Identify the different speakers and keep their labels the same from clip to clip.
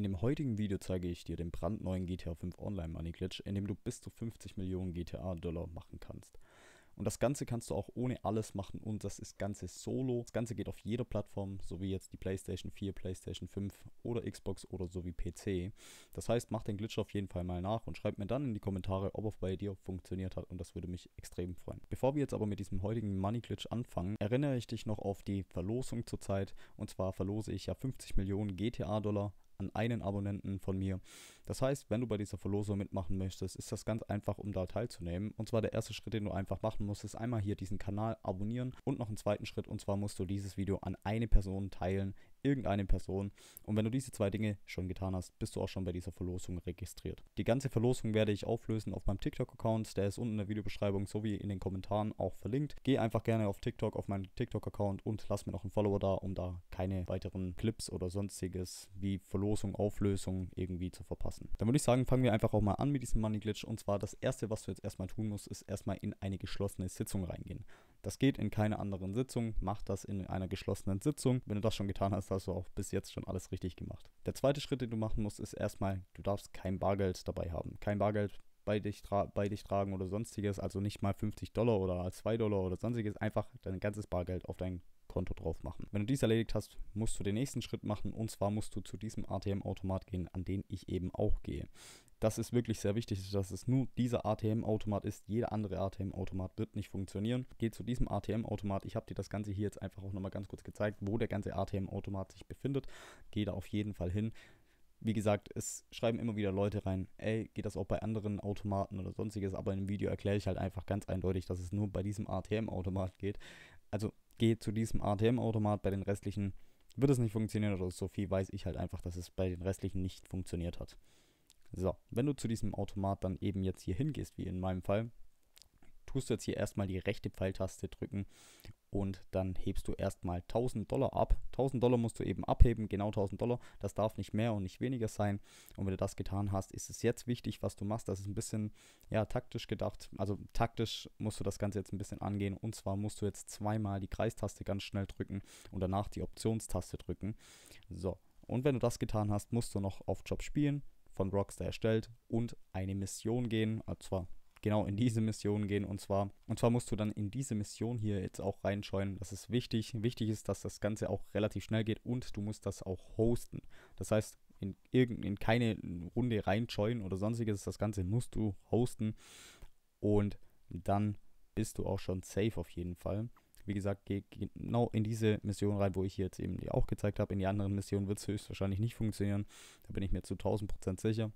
Speaker 1: In dem heutigen Video zeige ich dir den brandneuen GTA 5 Online Money Glitch, in dem du bis zu 50 Millionen GTA Dollar machen kannst. Und das Ganze kannst du auch ohne alles machen und das ist Ganze solo. Das Ganze geht auf jeder Plattform, so wie jetzt die PlayStation 4, PlayStation 5 oder Xbox oder so wie PC. Das heißt, mach den Glitch auf jeden Fall mal nach und schreib mir dann in die Kommentare, ob er bei dir funktioniert hat und das würde mich extrem freuen. Bevor wir jetzt aber mit diesem heutigen Money Glitch anfangen, erinnere ich dich noch auf die Verlosung zurzeit. Und zwar verlose ich ja 50 Millionen GTA-Dollar an einen Abonnenten von mir. Das heißt, wenn du bei dieser Verlosung mitmachen möchtest, ist das ganz einfach, um da teilzunehmen. Und zwar der erste Schritt, den du einfach machen musst, ist einmal hier diesen Kanal abonnieren und noch einen zweiten Schritt, und zwar musst du dieses Video an eine Person teilen, irgendeine Person. Und wenn du diese zwei Dinge schon getan hast, bist du auch schon bei dieser Verlosung registriert. Die ganze Verlosung werde ich auflösen auf meinem TikTok-Account. Der ist unten in der Videobeschreibung sowie in den Kommentaren auch verlinkt. Geh einfach gerne auf TikTok, auf meinen TikTok-Account und lass mir noch einen Follower da, um da keine weiteren Clips oder sonstiges wie Verlosung, Auflösung irgendwie zu verpassen. Dann würde ich sagen, fangen wir einfach auch mal an mit diesem Money Glitch. Und zwar das erste, was du jetzt erstmal tun musst, ist erstmal in eine geschlossene Sitzung reingehen. Das geht in keiner anderen Sitzung. Mach das in einer geschlossenen Sitzung. Wenn du das schon getan hast, hast du auch bis jetzt schon alles richtig gemacht. Der zweite Schritt, den du machen musst, ist erstmal, du darfst kein Bargeld dabei haben. Kein Bargeld bei dich, bei dich tragen oder sonstiges, also nicht mal 50 Dollar oder 2 Dollar oder sonstiges, einfach dein ganzes Bargeld auf dein Konto drauf machen. Wenn du dies erledigt hast, musst du den nächsten Schritt machen und zwar musst du zu diesem ATM-Automat gehen, an den ich eben auch gehe. Das ist wirklich sehr wichtig, dass es nur dieser ATM-Automat ist. Jeder andere ATM-Automat wird nicht funktionieren. Geh zu diesem ATM-Automat. Ich habe dir das Ganze hier jetzt einfach auch nochmal ganz kurz gezeigt, wo der ganze ATM-Automat sich befindet. Geh da auf jeden Fall hin wie gesagt, es schreiben immer wieder Leute rein, ey, geht das auch bei anderen Automaten oder sonstiges, aber in dem Video erkläre ich halt einfach ganz eindeutig, dass es nur bei diesem ATM-Automat geht. Also geh zu diesem ATM-Automat, bei den restlichen wird es nicht funktionieren oder so viel weiß ich halt einfach, dass es bei den restlichen nicht funktioniert hat. So, wenn du zu diesem Automat dann eben jetzt hier hingehst, wie in meinem Fall, tust du jetzt hier erstmal die rechte Pfeiltaste drücken und dann hebst du erstmal 1000 Dollar ab. 1000 Dollar musst du eben abheben, genau 1000 Dollar. Das darf nicht mehr und nicht weniger sein. Und wenn du das getan hast, ist es jetzt wichtig, was du machst. Das ist ein bisschen ja, taktisch gedacht. Also taktisch musst du das Ganze jetzt ein bisschen angehen. Und zwar musst du jetzt zweimal die Kreistaste ganz schnell drücken und danach die Optionstaste drücken. So. Und wenn du das getan hast, musst du noch auf Job spielen, von Rockstar erstellt und eine Mission gehen, und zwar genau in diese Mission gehen. Und zwar, und zwar musst du dann in diese Mission hier jetzt auch reinscheuen. Das ist wichtig. Wichtig ist, dass das Ganze auch relativ schnell geht und du musst das auch hosten. Das heißt, in, irgend, in keine Runde reinscheuen oder sonstiges. Das Ganze musst du hosten. Und dann bist du auch schon safe auf jeden Fall. Wie gesagt, geh genau in diese Mission rein, wo ich hier jetzt eben die auch gezeigt habe. In die anderen Missionen wird es höchstwahrscheinlich nicht funktionieren. Da bin ich mir zu 1000% sicher.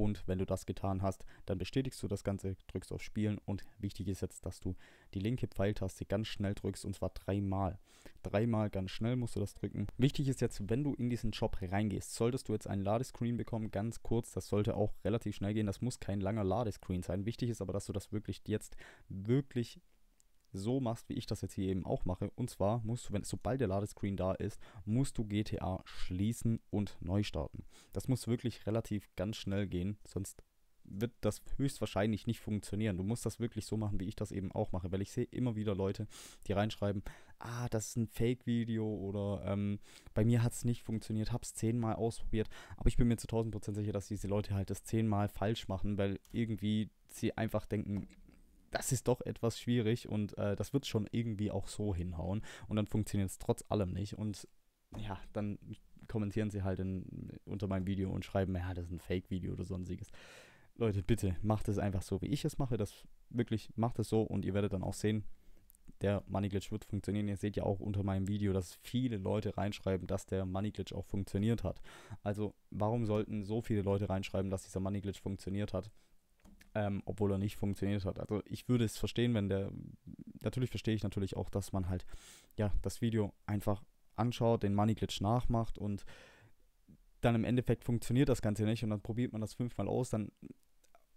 Speaker 1: Und wenn du das getan hast, dann bestätigst du das Ganze, drückst auf Spielen und wichtig ist jetzt, dass du die linke Pfeiltaste ganz schnell drückst und zwar dreimal. Dreimal ganz schnell musst du das drücken. Wichtig ist jetzt, wenn du in diesen Job reingehst, solltest du jetzt einen Ladescreen bekommen, ganz kurz, das sollte auch relativ schnell gehen, das muss kein langer Ladescreen sein. Wichtig ist aber, dass du das wirklich jetzt wirklich so machst, wie ich das jetzt hier eben auch mache. Und zwar musst du, wenn sobald der Ladescreen da ist, musst du GTA schließen und neu starten. Das muss wirklich relativ ganz schnell gehen, sonst wird das höchstwahrscheinlich nicht funktionieren. Du musst das wirklich so machen, wie ich das eben auch mache, weil ich sehe immer wieder Leute, die reinschreiben, ah, das ist ein Fake-Video oder ähm, bei mir hat es nicht funktioniert, habe es zehnmal ausprobiert, aber ich bin mir zu 1000% sicher, dass diese Leute halt das zehnmal falsch machen, weil irgendwie sie einfach denken, das ist doch etwas schwierig und äh, das wird schon irgendwie auch so hinhauen. Und dann funktioniert es trotz allem nicht. Und ja, dann kommentieren sie halt in, unter meinem Video und schreiben, ja, das ist ein Fake-Video oder sonstiges. Leute, bitte macht es einfach so, wie ich es mache. Das wirklich macht es so und ihr werdet dann auch sehen, der Money Glitch wird funktionieren. Ihr seht ja auch unter meinem Video, dass viele Leute reinschreiben, dass der Money Glitch auch funktioniert hat. Also warum sollten so viele Leute reinschreiben, dass dieser Money Glitch funktioniert hat? ähm, obwohl er nicht funktioniert hat. Also ich würde es verstehen, wenn der, natürlich verstehe ich natürlich auch, dass man halt, ja, das Video einfach anschaut, den Money Glitch nachmacht und dann im Endeffekt funktioniert das Ganze nicht und dann probiert man das fünfmal aus, dann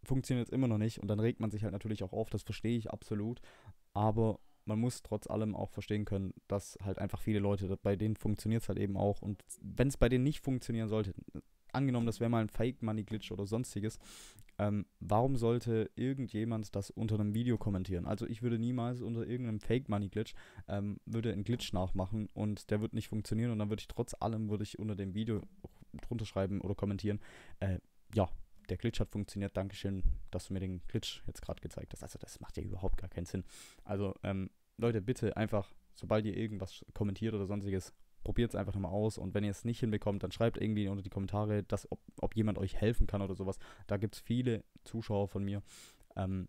Speaker 1: funktioniert es immer noch nicht und dann regt man sich halt natürlich auch auf, das verstehe ich absolut, aber man muss trotz allem auch verstehen können, dass halt einfach viele Leute, bei denen funktioniert es halt eben auch und wenn es bei denen nicht funktionieren sollte, angenommen, das wäre mal ein Fake Money Glitch oder sonstiges, ähm, warum sollte irgendjemand das unter einem Video kommentieren? Also ich würde niemals unter irgendeinem Fake Money Glitch, ähm, würde einen Glitch nachmachen und der wird nicht funktionieren und dann würde ich trotz allem, würde ich unter dem Video drunter schreiben oder kommentieren, äh, ja, der Glitch hat funktioniert, Dankeschön, dass du mir den Glitch jetzt gerade gezeigt hast. Also das macht ja überhaupt gar keinen Sinn. Also ähm, Leute, bitte einfach, sobald ihr irgendwas kommentiert oder sonstiges, probiert es einfach nochmal aus und wenn ihr es nicht hinbekommt, dann schreibt irgendwie unter die Kommentare, dass, ob, ob jemand euch helfen kann oder sowas. Da gibt es viele Zuschauer von mir, ähm,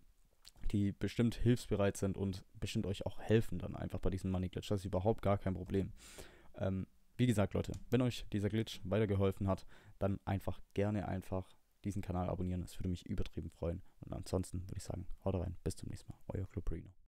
Speaker 1: die bestimmt hilfsbereit sind und bestimmt euch auch helfen dann einfach bei diesem Money Glitch. Das ist überhaupt gar kein Problem. Ähm, wie gesagt, Leute, wenn euch dieser Glitch weitergeholfen hat, dann einfach gerne einfach diesen Kanal abonnieren. Das würde mich übertrieben freuen. Und ansonsten würde ich sagen, haut rein. Bis zum nächsten Mal. Euer Club Reno.